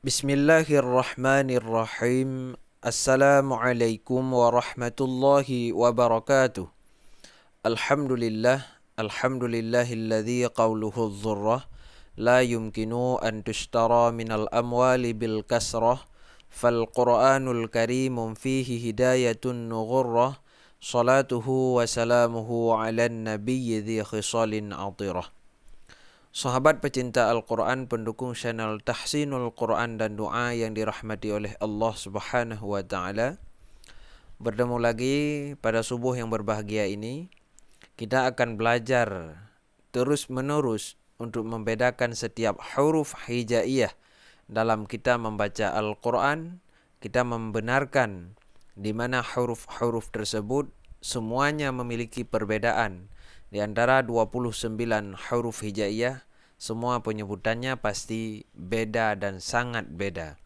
بسم الله الرحمن الرحيم السلام عليكم ورحمة الله وبركاته الحمد لله الحمد لله الذي قوله الضرة لا يمكن أن تشترى من الأموال بالكسرة فالقرآن الكريم فيه هداية غرة صلاته وسلامه على النبي ذي خصال عطره Sahabat pecinta Al-Quran pendukung channel Tahsinul Quran dan doa yang dirahmati oleh Allah Subhanahu wa taala. Bertemu lagi pada subuh yang berbahagia ini. Kita akan belajar terus-menerus untuk membedakan setiap huruf hijaiyah dalam kita membaca Al-Quran. Kita membenarkan di mana huruf-huruf tersebut semuanya memiliki perbedaan. Di antara 29 huruf hijaiyah, semua penyebutannya pasti beda dan sangat beda.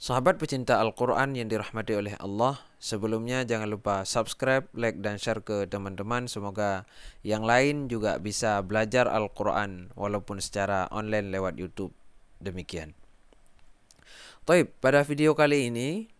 Sahabat pecinta Al-Quran yang dirahmati oleh Allah, sebelumnya jangan lupa subscribe, like, dan share ke teman-teman. Semoga yang lain juga bisa belajar Al-Quran walaupun secara online lewat YouTube. Demikian. Taib, pada video kali ini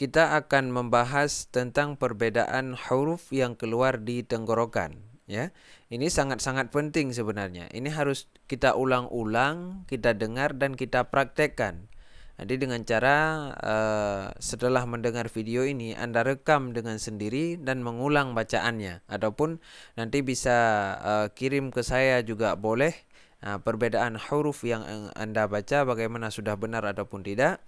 kita akan membahas tentang perbedaan huruf yang keluar di tenggorokan ya. Ini sangat-sangat penting sebenarnya. Ini harus kita ulang-ulang, kita dengar dan kita praktekkan. Jadi dengan cara uh, setelah mendengar video ini Anda rekam dengan sendiri dan mengulang bacaannya ataupun nanti bisa uh, kirim ke saya juga boleh. Nah, perbedaan huruf yang Anda baca bagaimana sudah benar ataupun tidak.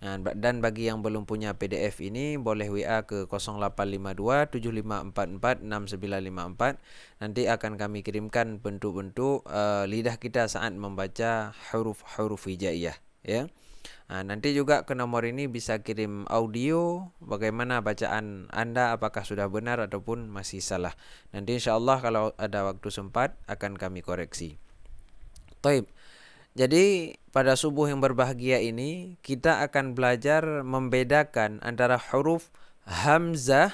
Nah, dan bagi yang belum punya PDF ini boleh WA ke 0852 7544 6954 nanti akan kami kirimkan bentuk-bentuk uh, lidah kita saat membaca huruf-huruf hijaiyah ya Nah, nanti juga ke nomor ini bisa kirim audio bagaimana bacaan Anda apakah sudah benar ataupun masih salah. Nanti insya Allah kalau ada waktu sempat akan kami koreksi. Taib. Jadi pada subuh yang berbahagia ini kita akan belajar membedakan antara huruf hamzah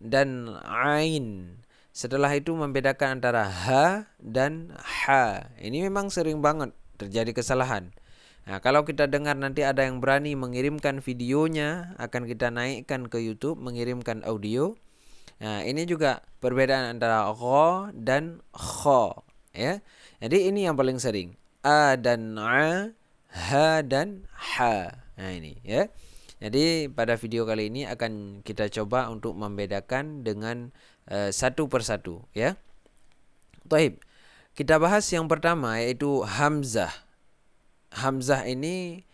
dan ain. Setelah itu membedakan antara ha dan ha. Ini memang sering banget terjadi kesalahan. Nah, kalau kita dengar nanti ada yang berani mengirimkan videonya, akan kita naikkan ke YouTube, mengirimkan audio. Nah, ini juga perbedaan antara gho dan kho, ya. Jadi ini yang paling sering a dan a, h dan h. Nah ini ya. Jadi pada video kali ini akan kita coba untuk membedakan dengan uh, satu persatu ya. Taib kita bahas yang pertama yaitu hamzah. Hamzah ini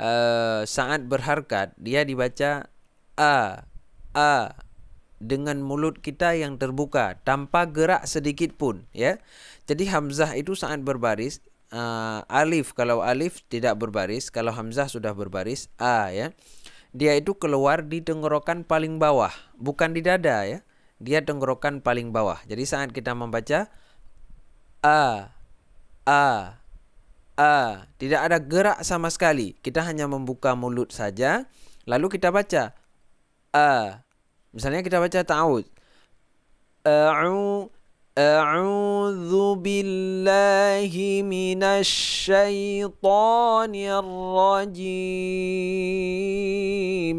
uh, sangat berharkat. Dia dibaca a a dengan mulut kita yang terbuka tanpa gerak sedikit pun ya. Jadi hamzah itu sangat berbaris uh, alif kalau alif tidak berbaris kalau hamzah sudah berbaris a ya dia itu keluar di tenggorokan paling bawah bukan di dada ya dia tenggorokan paling bawah jadi saat kita membaca a a a tidak ada gerak sama sekali kita hanya membuka mulut saja lalu kita baca a misalnya kita baca ta'awudz a'u أعوذ بالله من الشيطان الرجيم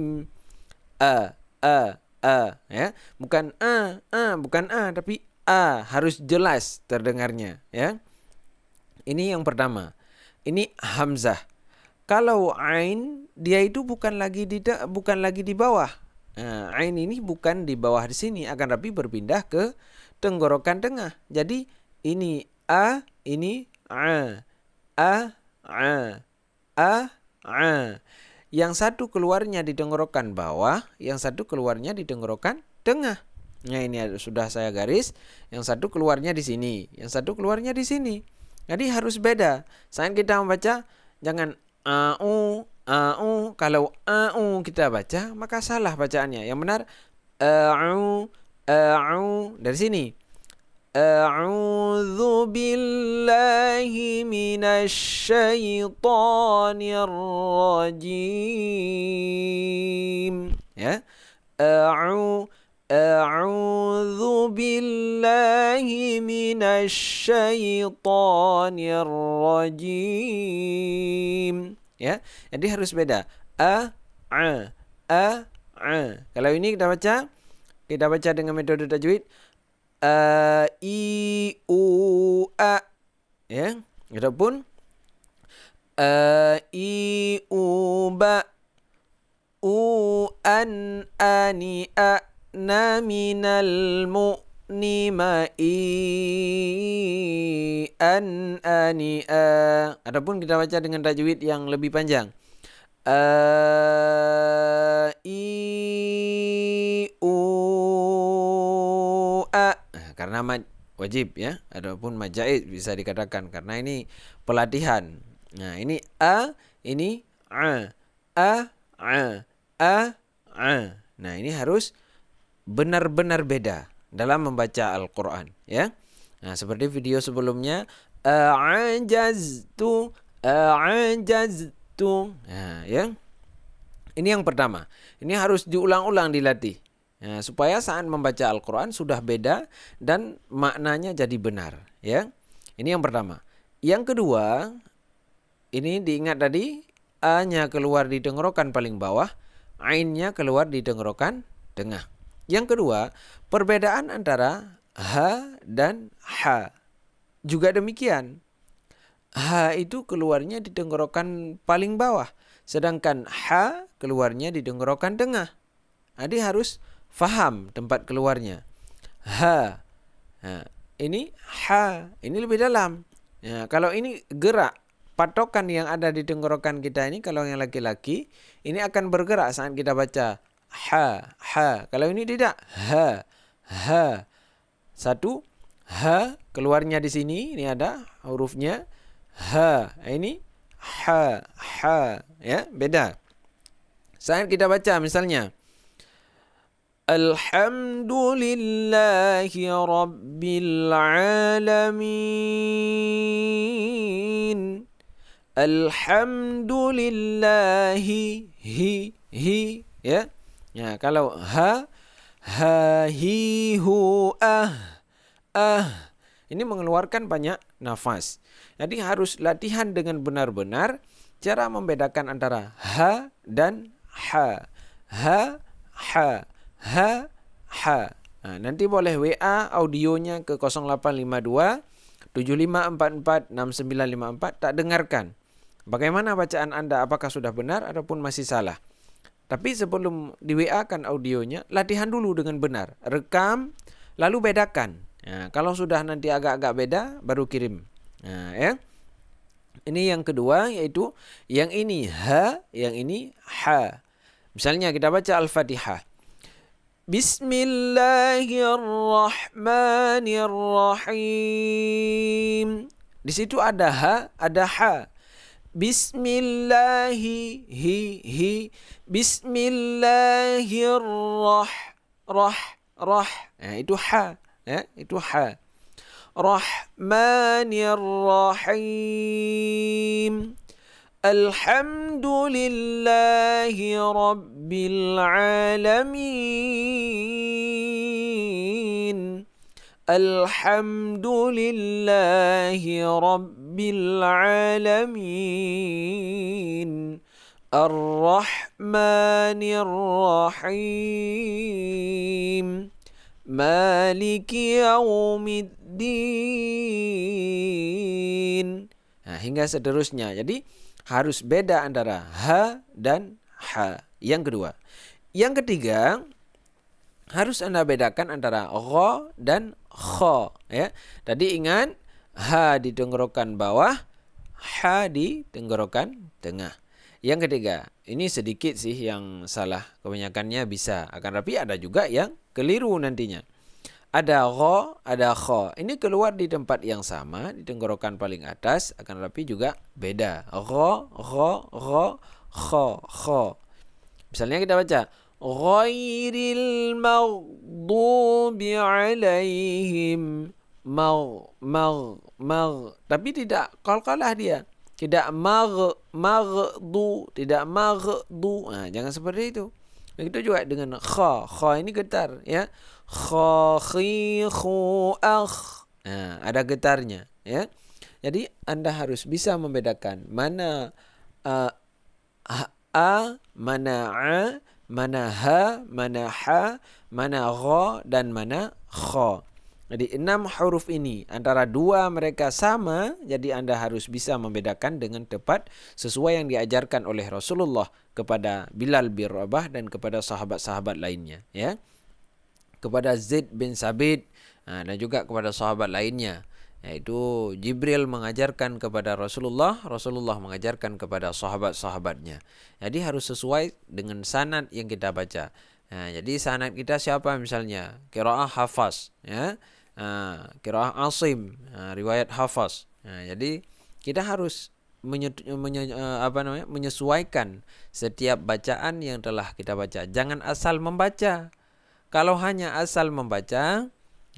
a a a ya bukan a a bukan a tapi a harus jelas terdengarnya ya ini yang pertama ini hamzah kalau ain dia itu bukan lagi di bukan lagi di bawah Nah, ain ini bukan di bawah di sini akan tapi berpindah ke tenggorokan tengah. Jadi ini a, ini a, a, a, a, a. Yang satu keluarnya di tenggorokan bawah, yang satu keluarnya di tenggorokan tengah. Nah, ini sudah saya garis. Yang satu keluarnya di sini, yang satu keluarnya di sini. Jadi harus beda. Saat kita membaca jangan au a'u kalau a'u kita baca maka salah bacaannya yang benar a'u a'u dari sini a'udzu billahi minasyaitonir rajim ya a'u a'udzu billahi minasyaitonir rajim ya. Jadi harus beda. A a a a. Kalau ini kita baca kita baca dengan metode tajwid a i u a ya ataupun a i u ba u an ani a na minal ma i an a Adapun kita baca dengan tajwid yang lebih panjang. A i u a karena mad wajib ya. Adapun majaid bisa dikatakan karena ini pelatihan. Nah, ini a, ini a. A a a a. Nah, ini harus benar-benar beda dalam membaca Al-Qur'an ya. Nah, seperti video sebelumnya a'jaztu a'jaztu. Nah, ya. Ini yang pertama. Ini harus diulang-ulang dilatih. Nah, supaya saat membaca Al-Qur'an sudah beda dan maknanya jadi benar, ya. Ini yang pertama. Yang kedua, ini diingat tadi A-nya keluar di tenggorokan paling bawah, ain-nya keluar di tenggorokan tengah. Yang kedua, perbedaan antara ha dan ha. Juga demikian. Ha itu keluarnya di tenggorokan paling bawah, sedangkan ha keluarnya di tenggorokan tengah. Adi harus faham tempat keluarnya. Ha. Nah, ini ha, ini lebih dalam. Ya, kalau ini gerak patokan yang ada di tenggorokan kita ini kalau yang laki-laki ini akan bergerak saat kita baca ha ha. Kalau ini tidak ha ha satu, H keluarnya di sini. Ini ada hurufnya. H. Nah, ini H. H. Ya, beda. Saat kita baca misalnya. Alhamdulillahi Rabbil Alamin Alhamdulillahi Hi Hi Ya Ya kalau h hu ah ah ini mengeluarkan banyak nafas. Jadi harus latihan dengan benar-benar cara membedakan antara ha dan ha. Ha ha ha ha. Nah, nanti boleh WA audionya ke 0852 7544 6954 tak dengarkan. Bagaimana bacaan Anda apakah sudah benar ataupun masih salah? Tapi sebelum di WA kan audionya, latihan dulu dengan benar. Rekam, lalu bedakan. Ya, kalau sudah nanti agak-agak beda, baru kirim. Nah, ya. Ini yang kedua yaitu yang ini ha, yang ini ha. Misalnya kita baca Al-Fatihah. Bismillahirrahmanirrahim. Di situ ada ha, ada ha. بسم الله هي هي بسم الله الرح رح رح itu ha ya eh, itu رحمن الرحيم الحمد لله رب العالمين الحمد لله رب العالمين الرحمن الرحيم مالك يوم الدين nah hingga seterusnya jadi harus beda antara ha dan ha yang kedua yang ketiga harus Anda bedakan antara gho dan kho ya. Tadi ingat ha di tenggorokan bawah, ha di tenggorokan tengah. Yang ketiga, ini sedikit sih yang salah. Kebanyakannya bisa. Akan tapi ada juga yang keliru nantinya. Ada ro, ada kho. Ini keluar di tempat yang sama, di tenggorokan paling atas. Akan tapi juga beda. Ro, ro, ro, kho, kho. Misalnya kita baca. غير المغضوب عليهم مغ مغ مغ tapi tidak qalqalah dia tidak mag magdu tidak magdu. ha, jangan seperti itu begitu juga dengan kha kha ini getar ya kha khi khu akh ha, ada getarnya ya jadi anda harus bisa membedakan mana uh, ha, a mana a mana ha, mana ha, mana gha dan mana kha. Jadi enam huruf ini antara dua mereka sama jadi anda harus bisa membedakan dengan tepat sesuai yang diajarkan oleh Rasulullah kepada Bilal bin Rabah dan kepada sahabat-sahabat lainnya ya kepada Zaid bin Sabit ha, dan juga kepada sahabat lainnya yaitu Jibril mengajarkan kepada Rasulullah, Rasulullah mengajarkan kepada sahabat-sahabatnya. Jadi harus sesuai dengan sanad yang kita baca. Nah, jadi sanad kita siapa misalnya? Qiraah Hafaz, ya. Nah, Qiraah Asim, nah, riwayat Hafaz. Nah, jadi kita harus menye, menye, eh, apa namanya? menyesuaikan setiap bacaan yang telah kita baca. Jangan asal membaca. Kalau hanya asal membaca,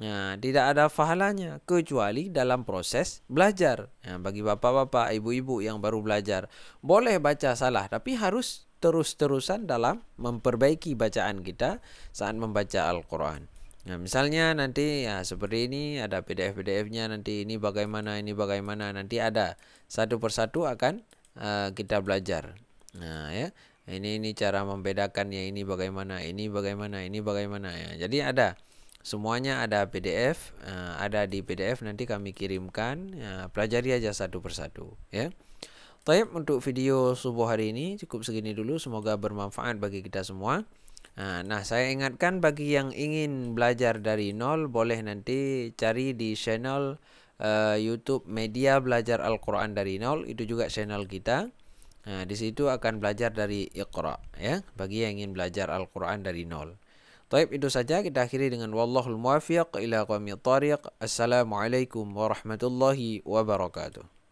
Nah, tidak ada pahalanya kecuali dalam proses belajar. Nah, bagi bapak-bapak, ibu-ibu yang baru belajar, boleh baca salah tapi harus terus-terusan dalam memperbaiki bacaan kita saat membaca Al-Qur'an. Nah, misalnya nanti ya seperti ini ada PDF-PDF-nya nanti ini bagaimana ini bagaimana nanti ada satu persatu akan uh, kita belajar. Nah, ya. Ini ini cara membedakan ya ini bagaimana, ini bagaimana, ini bagaimana ya. Jadi ada Semuanya ada PDF, eh, ada di PDF nanti kami kirimkan. Eh, pelajari aja satu persatu, ya. Taib untuk video subuh hari ini cukup segini dulu. Semoga bermanfaat bagi kita semua. Eh, nah, saya ingatkan bagi yang ingin belajar dari nol, boleh nanti cari di channel YouTube Media Belajar Al-Quran dari Nol. Itu juga channel kita. Nah, di situ akan belajar dari Iqra ya, bagi yang ingin belajar Al-Quran dari nol. Taib itu saja kita akhiri dengan wallahul muwaffiq ila qawmi thariq. Assalamualaikum warahmatullahi wabarakatuh.